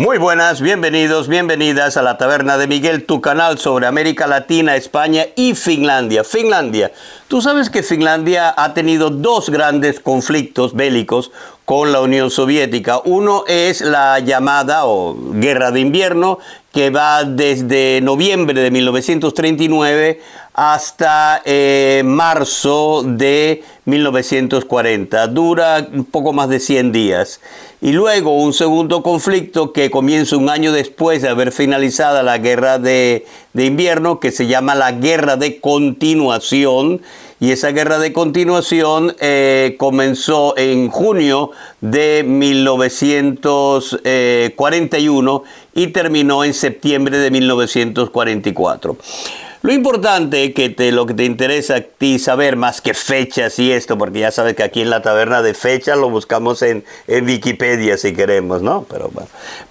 Muy buenas, bienvenidos, bienvenidas a la Taberna de Miguel, tu canal sobre América Latina, España y Finlandia. Finlandia, tú sabes que Finlandia ha tenido dos grandes conflictos bélicos con la Unión Soviética. Uno es la llamada o guerra de invierno que va desde noviembre de 1939 hasta eh, marzo de 1940. Dura un poco más de 100 días. Y luego un segundo conflicto que comienza un año después de haber finalizada la guerra de, invierno, que se llama la guerra de continuación. Y esa guerra de continuación eh, comenzó en junio de 1941 eh, y terminó en septiembre de 1944. Lo importante que te, lo que te interesa a ti saber más que fechas y esto, porque ya sabes que aquí en la taberna de fechas lo buscamos en, Wikipedia si queremos, ¿no? Pero,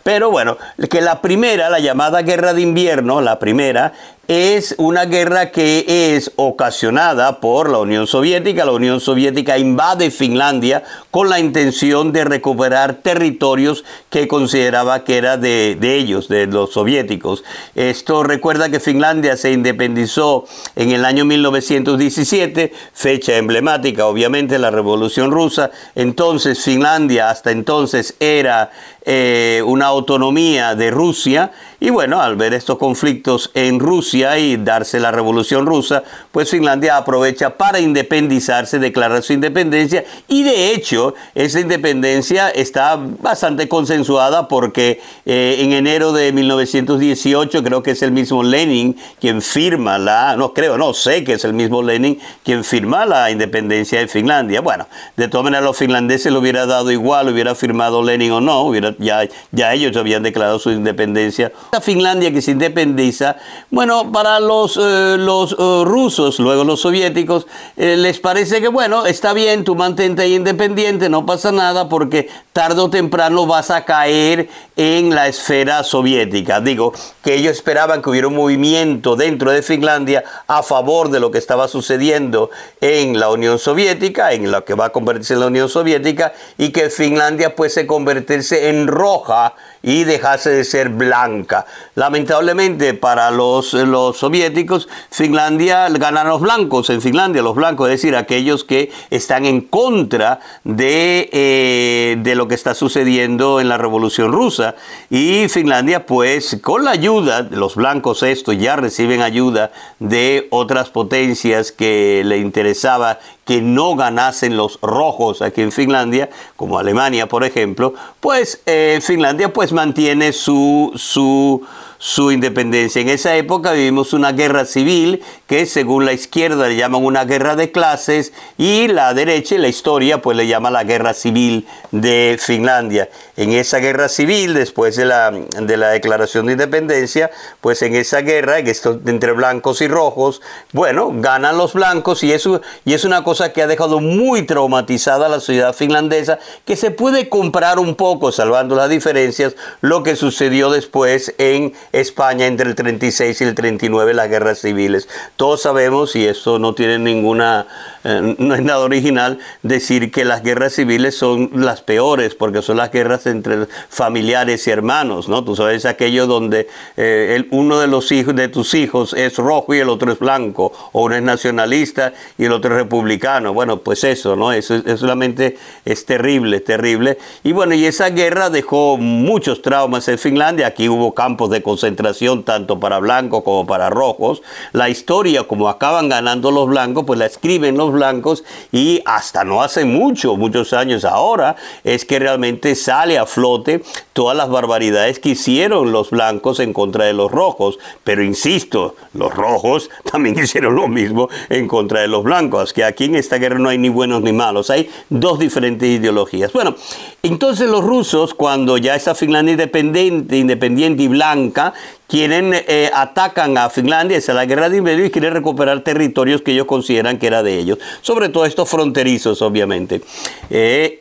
pero bueno, que la primera, la llamada guerra de invierno, la primera, es una guerra que es ocasionada por la Unión Soviética. La Unión Soviética invade Finlandia con la intención de recuperar territorios que consideraba que era de, ellos, de los soviéticos. Esto recuerda que Finlandia se independizó en el año 1917, fecha emblemática, obviamente, la Revolución Rusa. Entonces Finlandia hasta entonces era eh, una autonomía de Rusia y bueno, al ver estos conflictos en Rusia, y darse la revolución rusa, pues Finlandia aprovecha para independizarse, declarar su independencia y de hecho esa independencia está bastante consensuada porque eh, en enero de 1918 creo que es el mismo Lenin quien firma la, no creo, no sé que es el mismo Lenin quien firma la independencia de Finlandia. Bueno, de todas maneras los finlandeses lo hubiera dado igual, hubiera firmado Lenin o no, hubiera, ya, ya ellos habían declarado su independencia. La Finlandia que se independiza, bueno, para los, eh, los eh, rusos, luego los soviéticos, eh, les parece que, bueno, está bien, tú mantente ahí independiente, no pasa nada, porque tarde o temprano vas a caer en la esfera soviética. Digo, que ellos esperaban que hubiera un movimiento dentro de Finlandia a favor de lo que estaba sucediendo en la Unión Soviética, en lo que va a convertirse en la Unión Soviética, y que Finlandia pues se convertirse en roja y dejase de ser blanca. Lamentablemente para los, los soviéticos, Finlandia ganan los blancos, en Finlandia los blancos, es decir, aquellos que están en contra de, eh, de lo que está sucediendo en la Revolución Rusa. Y Finlandia, pues, con la ayuda, de los blancos estos ya reciben ayuda de otras potencias que le interesaba que no ganasen los rojos aquí en Finlandia, como Alemania, por ejemplo, pues eh, Finlandia, pues, mantiene su, su su independencia. En esa época vivimos una guerra civil que según la izquierda le llaman una guerra de clases y la derecha y la historia pues le llama la guerra civil de Finlandia. En esa guerra civil, después de la, de la declaración de independencia, pues en esa guerra, entre blancos y rojos, bueno, ganan los blancos y, eso, y es una cosa que ha dejado muy traumatizada a la sociedad finlandesa, que se puede comprar un poco, salvando las diferencias, lo que sucedió después en España entre el 36 y el 39 las guerras civiles. Todos sabemos, y esto no tiene ninguna, eh, no es nada original, decir que las guerras civiles son las peores, porque son las guerras entre familiares y hermanos, ¿no? Tú sabes aquello donde eh, el, uno de los hijos de tus hijos es rojo y el otro es blanco, o uno es nacionalista y el otro es republicano. Bueno, pues eso, ¿no? Eso es solamente es terrible, terrible. Y bueno, y esa guerra dejó muchos traumas en Finlandia. Aquí hubo campos de concentración concentración tanto para blancos como para rojos. La historia, como acaban ganando los blancos, pues la escriben los blancos y hasta no hace mucho, muchos años ahora, es que realmente sale a flote todas las barbaridades que hicieron los blancos en contra de los rojos. Pero insisto, los rojos también hicieron lo mismo en contra de los blancos, que aquí en esta guerra no hay ni buenos ni malos, hay dos diferentes ideologías. Bueno, entonces los rusos, cuando ya esa Finlandia independiente, independiente y blanca, quieren, eh, atacan a Finlandia, esa la guerra de invierno y quieren recuperar territorios que ellos consideran que era de ellos, sobre todo estos fronterizos, obviamente. Eh,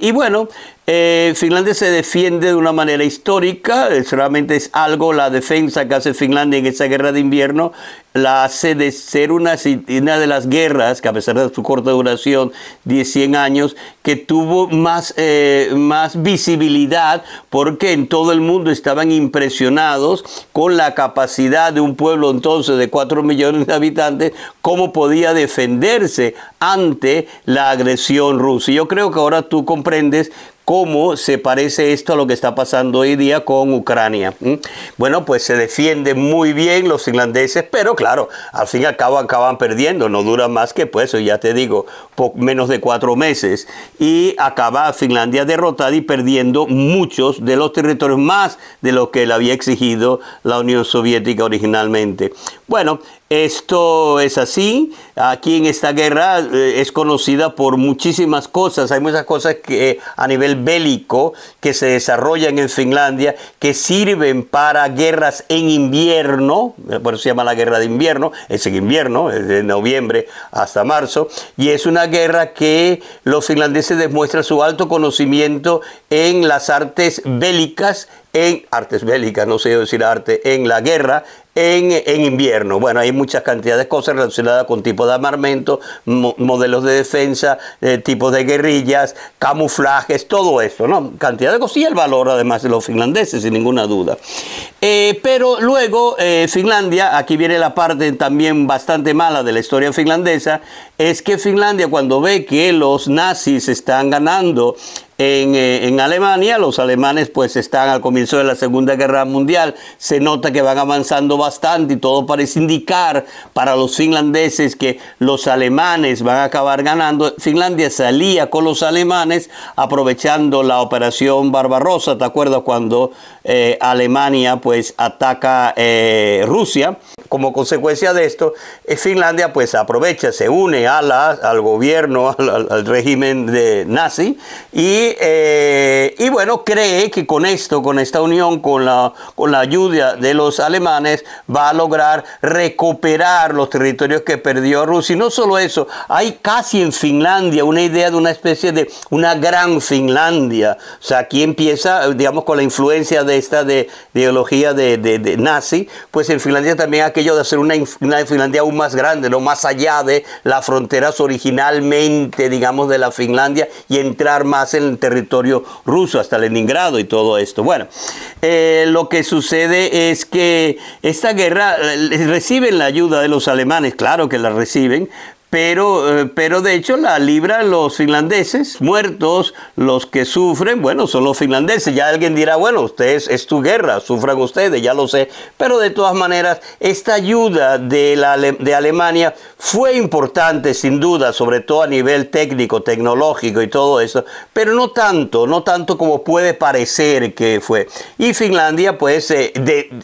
y, bueno, eh, Finlandia se defiende de una manera histórica, realmente eh, es algo, la defensa que hace Finlandia en esa guerra de invierno la hace de ser una, de las guerras, que a pesar de su corta duración, 10, 100 años, que tuvo más, eh, más visibilidad porque en todo el mundo estaban impresionados con la capacidad de un pueblo entonces de 4 millones de habitantes, cómo podía defenderse ante la agresión rusa. Y yo creo que ahora tú comprendes cómo se parece esto a lo que está pasando hoy día con Ucrania. Bueno, pues se defienden muy bien los finlandeses, pero claro, al fin y al cabo acaban perdiendo, no dura más que pues ya te digo, menos de cuatro meses, y acaba Finlandia derrotada y perdiendo muchos de los territorios más de lo que le había exigido la Unión Soviética originalmente. Bueno, esto es así. Aquí en esta guerra eh, es conocida por muchísimas cosas. Hay muchas cosas que a nivel bélico que se desarrollan en Finlandia que sirven para guerras en invierno. Eh, por eso se llama la guerra de invierno. Es en invierno, es de noviembre hasta marzo. Y es una guerra que los finlandeses demuestran su alto conocimiento en las artes bélicas en artes bélicas, no sé yo decir arte, en la guerra, en, invierno. Bueno, hay muchas cantidades de cosas relacionadas con tipo de armamento, modelos de defensa, tipo eh, tipos de guerrillas, camuflajes, todo eso, ¿no? Cantidad de cosas y el valor además de los finlandeses, sin ninguna duda. Eh, pero luego eh, Finlandia, aquí viene la parte también bastante mala de la historia finlandesa, es que Finlandia cuando ve que los nazis están ganando eh, en, Alemania. Los alemanes pues están al comienzo de la Segunda Guerra Mundial. Se nota que van avanzando bastante y todo parece indicar para los finlandeses que los alemanes van a acabar ganando. Finlandia salía con los alemanes aprovechando la operación Barbarossa. ¿Te acuerdas cuando eh, Alemania pues ataca eh, Rusia? Como consecuencia de esto, Finlandia pues aprovecha, se une a al gobierno, al, al régimen de nazi y eh, y, bueno, cree que con esto, con esta unión, con la, con la ayuda de los alemanes, va a lograr recuperar los territorios que perdió Rusia. Y no solo eso, hay casi en Finlandia una idea de una especie de una gran Finlandia. O sea, aquí empieza, digamos, con la influencia de esta de, ideología de, de, nazi, pues en Finlandia también aquello de hacer una, Finlandia aún más grande, lo más allá de las fronteras originalmente, digamos, de la Finlandia y entrar más en territorio ruso, hasta Leningrado y todo esto. Bueno, eh, lo que sucede es que esta guerra eh, reciben la ayuda de los alemanes, claro que la reciben, pero, eh, pero de hecho la libra los finlandeses, muertos, los que sufren, bueno, son los finlandeses. Ya alguien dirá, bueno, ustedes, es tu guerra, sufran ustedes, ya lo sé. Pero de todas maneras, esta ayuda de, Alemania fue importante, sin duda, sobre todo a nivel técnico, tecnológico y todo eso, pero no tanto, no tanto como puede parecer que fue. Y Finlandia, pues, eh,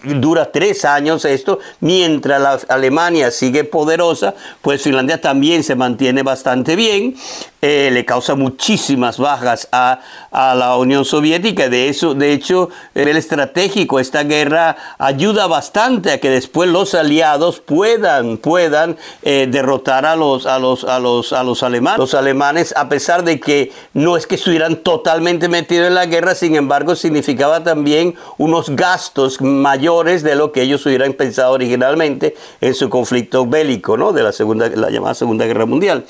dura tres años esto, mientras la Alemania sigue poderosa, pues Finlandia también también se mantiene bastante bien. Eh, le causa muchísimas bajas a, la Unión Soviética. De, eso, de hecho, el estratégico, esta guerra ayuda bastante a que después los aliados puedan, puedan eh, derrotar a los, a, los, a, los, a los alemanes. Los alemanes, a pesar de que no es que estuvieran totalmente metidos en la guerra, sin embargo, significaba también unos gastos mayores de lo que ellos hubieran pensado originalmente en su conflicto bélico, ¿no? De la, segunda, la llamada Segunda Guerra Mundial.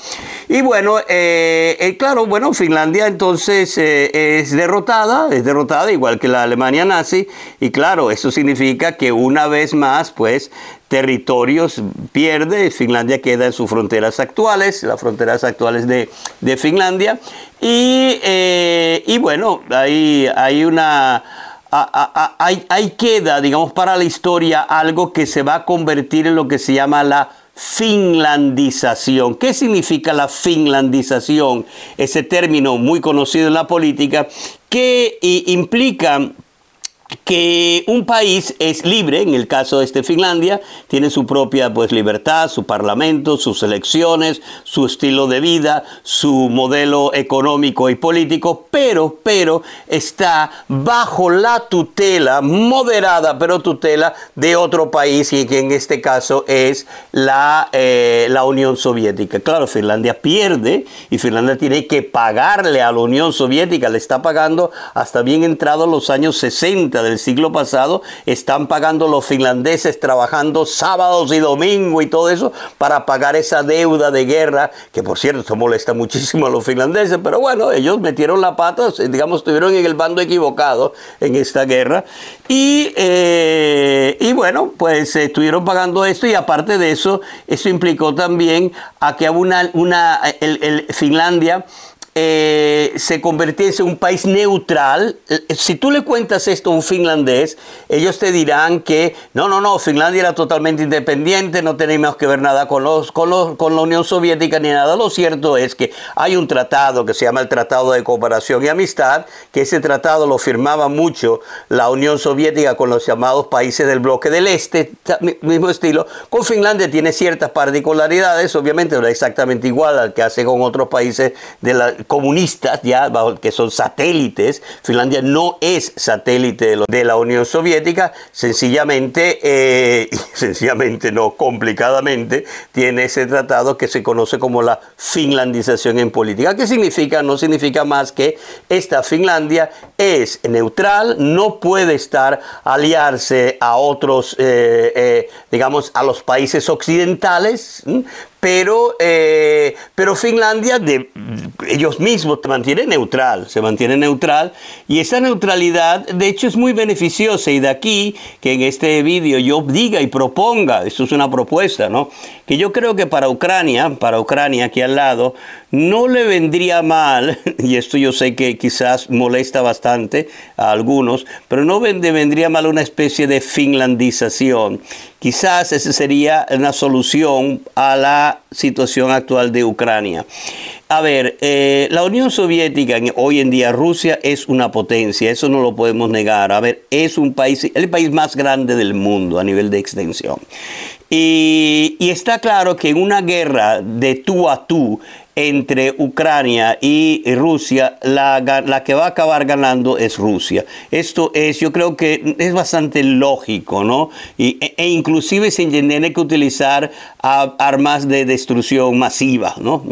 Y bueno, eh, eh, eh, claro, bueno, Finlandia entonces eh, es derrotada, es derrotada igual que la Alemania nazi, y claro, eso significa que una vez más, pues, territorios pierde, Finlandia queda en sus fronteras actuales, las fronteras actuales de, Finlandia, y, bueno, ahí una... queda, digamos, para la historia algo que se va a convertir en lo que se llama la finlandización. ¿Qué significa la finlandización? Ese término muy conocido en la política que implica que un país es libre, en el caso de este Finlandia, tiene su propia pues, libertad, su parlamento, sus elecciones, su estilo de vida, su modelo económico y político, pero, pero está bajo la tutela, moderada, pero tutela de otro país y que en este caso es la, eh, la Unión Soviética. Claro, Finlandia pierde y Finlandia tiene que pagarle a la Unión Soviética, le está pagando hasta bien entrado los años 60 del siglo pasado, están pagando los finlandeses trabajando sábados y domingo y todo eso para pagar esa deuda de guerra, que por cierto esto molesta muchísimo a los finlandeses, pero bueno, ellos metieron la pata, digamos, estuvieron en el bando equivocado en esta guerra. Y, eh, y bueno, pues eh, estuvieron pagando esto y aparte de eso, eso implicó también a que una, una Finlandia eh, se convirtiese en un país neutral, eh, si tú le cuentas esto a un finlandés, ellos te dirán que no, no, no, Finlandia era totalmente independiente, no tenemos que ver nada con, con la Unión Soviética ni nada. Lo cierto es que hay un tratado que se llama el Tratado de Cooperación y Amistad, que ese tratado lo firmaba mucho la Unión Soviética con los llamados países del bloque del Este, mismo estilo. Con Finlandia tiene ciertas particularidades, obviamente no exactamente igual al que hace con otros países de la comunistas, ya que son satélites. Finlandia no es satélite de la Unión Soviética, sencillamente, eh, sencillamente no, complicadamente, tiene ese tratado que se conoce como la finlandización en política. ¿Qué significa? No significa más que esta Finlandia es neutral, no puede estar aliarse a otros, eh, eh, digamos, a los países occidentales, pero, eh, pero Finlandia de, ellos mismos se mantiene neutral, se mantiene neutral y esa neutralidad de hecho es muy beneficiosa y de aquí que en este vídeo yo diga y proponga, esto es una propuesta, ¿no? que yo creo que para Ucrania, para Ucrania aquí al lado, no le vendría mal, y esto yo sé que quizás molesta bastante a algunos, pero no vendría mal una especie de finlandización. Quizás esa sería una solución a la situación actual de Ucrania. A ver, eh, la Unión Soviética, hoy en día Rusia, es una potencia, eso no lo podemos negar. A ver, es un país, el país más grande del mundo a nivel de extensión. y, está claro que en una guerra de tú a tú, entre Ucrania y Rusia, la, la, que va a acabar ganando es Rusia. Esto es, yo creo que es bastante lógico, ¿no? E, e, inclusive se tiene que utilizar armas de destrucción masiva, ¿no?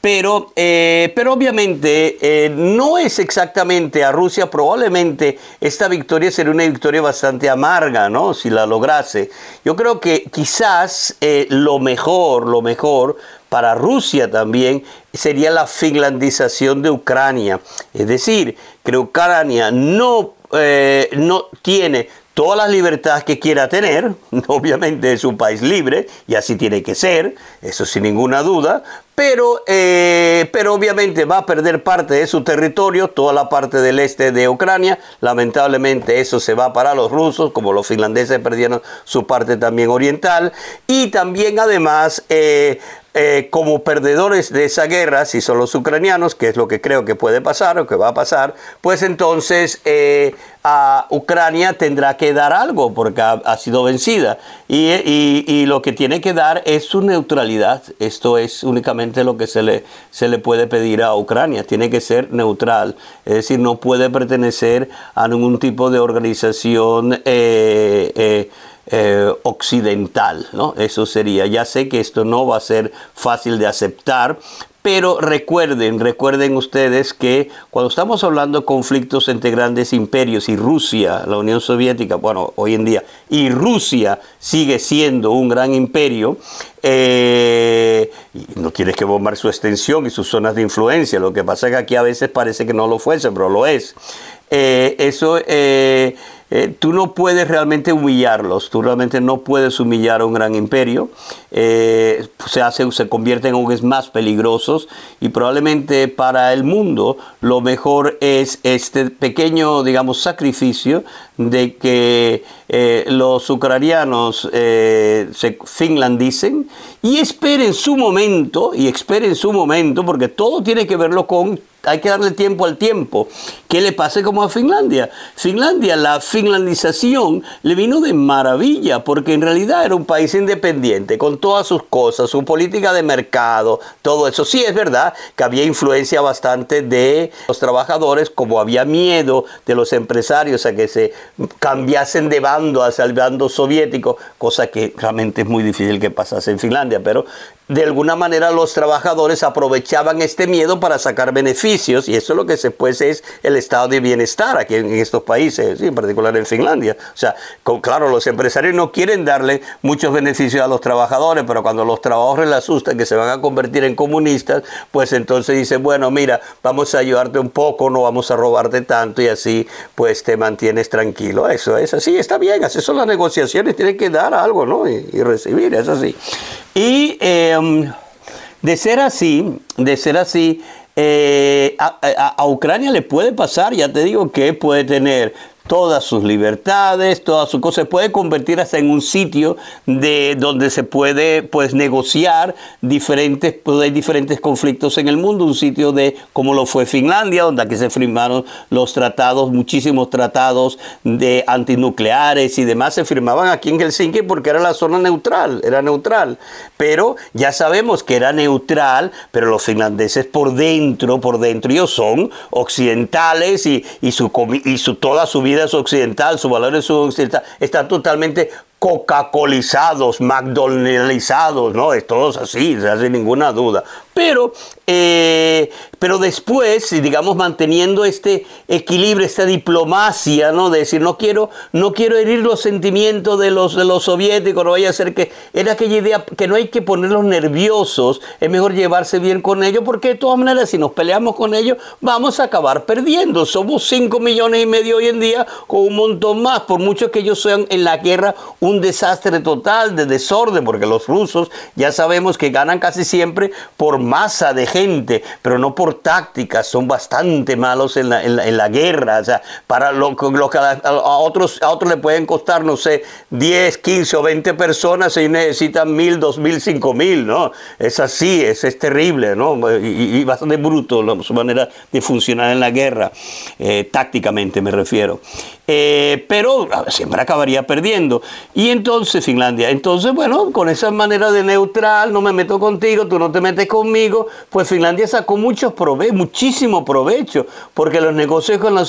Pero, eh, pero obviamente eh, no es exactamente a Rusia, probablemente esta victoria sería una victoria bastante amarga, ¿no? Si la lograse. Yo creo que quizás eh, lo mejor, lo mejor para Rusia también sería la finlandización de Ucrania. Es decir, que Ucrania no, no tiene todas las libertades que quiera tener, obviamente es un país libre y así tiene que ser, eso sin ninguna duda, eh, pero, obviamente va a perder parte de su territorio, toda la parte del este de Ucrania. Lamentablemente eso se va para los rusos, como los finlandeses perdieron su parte también oriental. Y también además... Eh, eh, como perdedores de esa guerra, si son los ucranianos, que es lo que creo que puede pasar o que va a pasar, pues entonces a Ucrania tendrá que dar algo porque ha, sido vencida. y lo que tiene que dar es su neutralidad. Esto es únicamente lo que se le, se le puede pedir a Ucrania. Tiene que ser neutral, es decir, no puede pertenecer a ningún tipo de organización eh, eh, eh, occidental, ¿no? Eso sería. Ya sé que esto no va a ser fácil de aceptar, pero recuerden, recuerden ustedes que cuando estamos hablando de conflictos entre grandes imperios y Rusia, la Unión Soviética, bueno, hoy en día, y Rusia sigue siendo un gran imperio, eh, no tienes que bombar su extensión y sus zonas de influencia. Lo que pasa es que aquí a veces parece que no lo fuese, pero lo es. Eh, eso. Eh, eh, tú no puedes realmente humillarlos, tú realmente no puedes humillar a un gran imperio, eh, se, convierten se convierten más peligrosos y probablemente para el mundo lo mejor es este pequeño, digamos, sacrificio de que eh, los ucranianos se finlandicen y esperen su momento, y esperen su momento, porque todo tiene que verlo con, hay que darle tiempo al tiempo, que le pase como a Finlandia. Finlandia, la finlandización le vino de maravilla, porque en realidad era un país independiente, con todas sus cosas, su política de mercado, todo eso. Sí es verdad que había influencia bastante de los trabajadores, como había miedo de los empresarios a que se cambiasen de bando hacia el bando soviético, cosa que realmente es muy difícil que pasase en Finlandia, pero de alguna manera los trabajadores aprovechaban este miedo para sacar beneficios y eso es lo que se pues es el estado de bienestar aquí en estos países, en particular en Finlandia. O sea, claro, los empresarios no quieren darle muchos beneficios a los trabajadores, pero cuando los trabajadores les asustan que se van a convertir en comunistas, pues entonces dicen, bueno, mira, vamos a ayudarte un poco, no vamos a robarte tanto y así pues te mantienes tranquilo. Eso es así, está bien, así son las negociaciones, tienen que dar algo, ¿no? Y, y recibir, eso así. Y em, de ser así, de ser así, eh, a, a, Ucrania le puede pasar, ya te digo que puede tener todas sus libertades, todas sus cosas. Se puede convertir hasta en un sitio de, donde se puede pues, negociar diferentes, pues, diferentes conflictos en el mundo. Un sitio de como lo fue Finlandia, donde aquí se firmaron los tratados, muchísimos tratados de antinucleares y demás. Se firmaban aquí en Helsinki porque era la zona neutral, era neutral. Pero ya sabemos que era neutral, pero los finlandeses por dentro, por dentro ellos son occidentales y, y, su, y su, toda su vida occidental, sus valores occidentales, están totalmente Coca-Colizados, McDonaldizados, ¿no? Es todos así, sin ninguna duda. Pero, eh, pero después, digamos, manteniendo este equilibrio, esta diplomacia, ¿no? De decir, no quiero, no quiero herir los sentimientos de los, de los soviéticos, no vaya a ser que. Era aquella idea que no hay que ponerlos nerviosos, es mejor llevarse bien con ellos, porque de todas maneras, si nos peleamos con ellos, vamos a acabar perdiendo. Somos 5 millones y medio hoy en día, con un montón más, por mucho que ellos sean en la guerra un desastre total de desorden, porque los rusos ya sabemos que ganan casi siempre por masa de gente, pero no por tácticas, son bastante malos en la, guerra, o sea, para lo, a, otros, a otros le pueden costar, no sé, 10, 15 o 20 personas, y necesitan mil, dos mil, cinco mil, ¿no? Es así, es, es terrible, ¿no? Y, bastante bruto su manera de funcionar en la guerra, eh, tácticamente me refiero. Eh, pero ah, siempre acabaría perdiendo. Y entonces, Finlandia, entonces, bueno, con esa manera de neutral, no me meto contigo, tú no te metes conmigo, pues Finlandia sacó muchos prove muchísimo provecho, porque los negocios con la,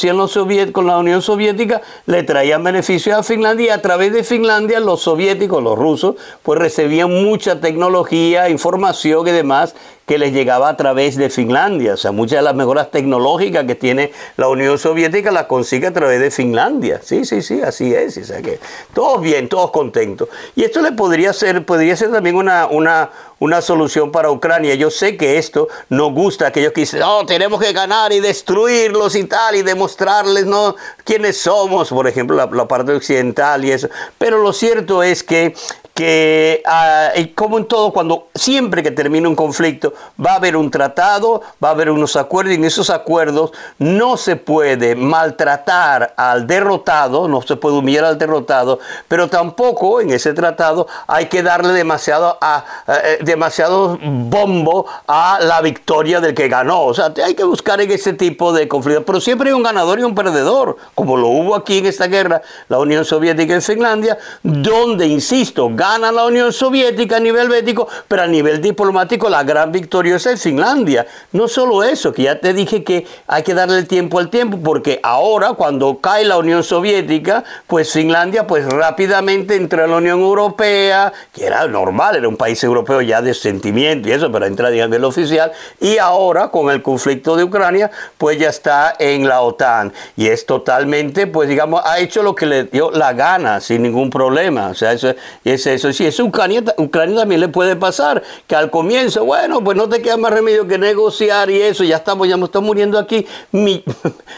con la Unión Soviética le traían beneficios a Finlandia y a través de Finlandia los soviéticos, los rusos, pues recibían mucha tecnología, información y demás que les llegaba a través de Finlandia. O sea, muchas de las mejoras tecnológicas que tiene la Unión Soviética las consigue a través de Finlandia. Sí, sí, sí, así es. O que todos bien, todos contentos. Y esto le podría ser, podría ser también una, una una solución para Ucrania. Yo sé que esto no gusta a aquellos que dicen, oh, tenemos que ganar y destruirlos y tal, y demostrarles ¿no? quiénes somos, por ejemplo, la, parte occidental y eso. Pero lo cierto es que que ah, como en todo, cuando siempre que termina un conflicto va a haber un tratado, va a haber unos acuerdos y en esos acuerdos no se puede maltratar al derrotado, no se puede humillar al derrotado, pero tampoco en ese tratado hay que darle demasiado a eh, demasiado bombo a la victoria del que ganó. O sea, hay que buscar en ese tipo de conflictos. Pero siempre hay un ganador y un perdedor, como lo hubo aquí en esta guerra, la Unión Soviética en Finlandia, mm. donde, insisto, gana la Unión Soviética a nivel bético, pero a nivel diplomático la gran victoria es en Finlandia. No solo eso, que ya te dije que hay que darle el tiempo al tiempo, porque ahora cuando cae la Unión Soviética, pues Finlandia pues rápidamente entra a la Unión Europea, que era normal, era un país europeo ya de sentimiento y eso, para entrar en el oficial. Y ahora con el conflicto de Ucrania, pues ya está en la OTAN. Y es totalmente, pues digamos, ha hecho lo que le dio la gana sin ningún problema. O sea, eso es eso. Si es Ucrania, Ucrania también le puede pasar que al comienzo, bueno, pues no te queda más remedio que negociar y eso. Ya estamos, ya estamos muriendo aquí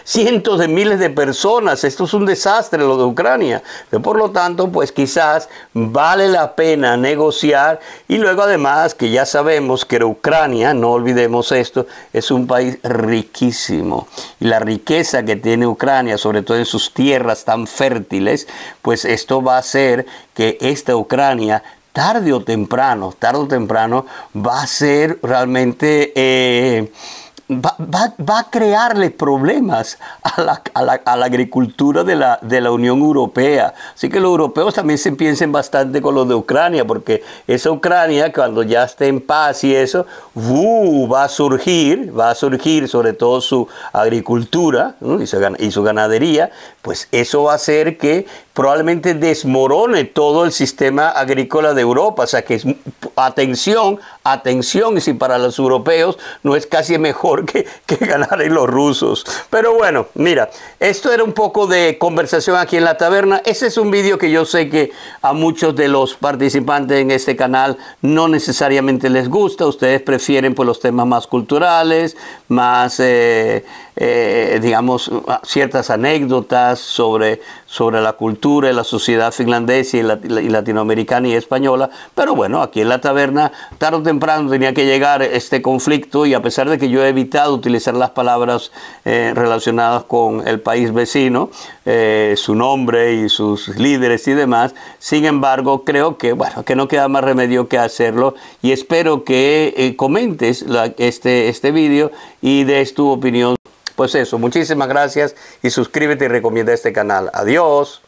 cientos de miles de personas. Esto es un desastre lo de Ucrania. Por lo tanto, pues quizás vale la pena negociar y luego además que ya sabemos que Ucrania, no olvidemos esto, es un país riquísimo. Y la riqueza que tiene Ucrania, sobre todo en sus tierras tan fértiles, pues esto va a hacer que esta Ucrania tarde o temprano, tarde o temprano, va a ser realmente eh, va, a crearle problemas a la, a la, agricultura de la, de la, Unión Europea. Así que los europeos también se piensen bastante con los de Ucrania, porque esa Ucrania, cuando ya esté en paz y eso, va a surgir, va a surgir sobre todo su agricultura y su ganadería, pues eso va a hacer que probablemente desmorone todo el sistema agrícola de Europa. O sea que es, atención, atención, si para los europeos no es casi mejor que, ganar en los rusos. Pero bueno, mira, esto era un poco de conversación aquí en la taberna. Ese es un vídeo que yo sé que a muchos de los participantes en este canal no necesariamente les gusta. Ustedes prefieren por pues, los temas más culturales, más, eh, eh, digamos, ciertas anécdotas sobre, sobre la cultura cultura la sociedad finlandesa y, latinoamericana y española, pero bueno, aquí en la taberna tarde o temprano tenía que llegar este conflicto y a pesar de que yo he evitado utilizar las palabras eh, relacionadas con el país vecino, eh, su nombre y sus líderes y demás, sin embargo creo que, bueno, que no queda más remedio que hacerlo y espero que eh, comentes este, este vídeo y des tu opinión. Pues eso, muchísimas gracias y suscríbete y recomienda este canal. Adiós.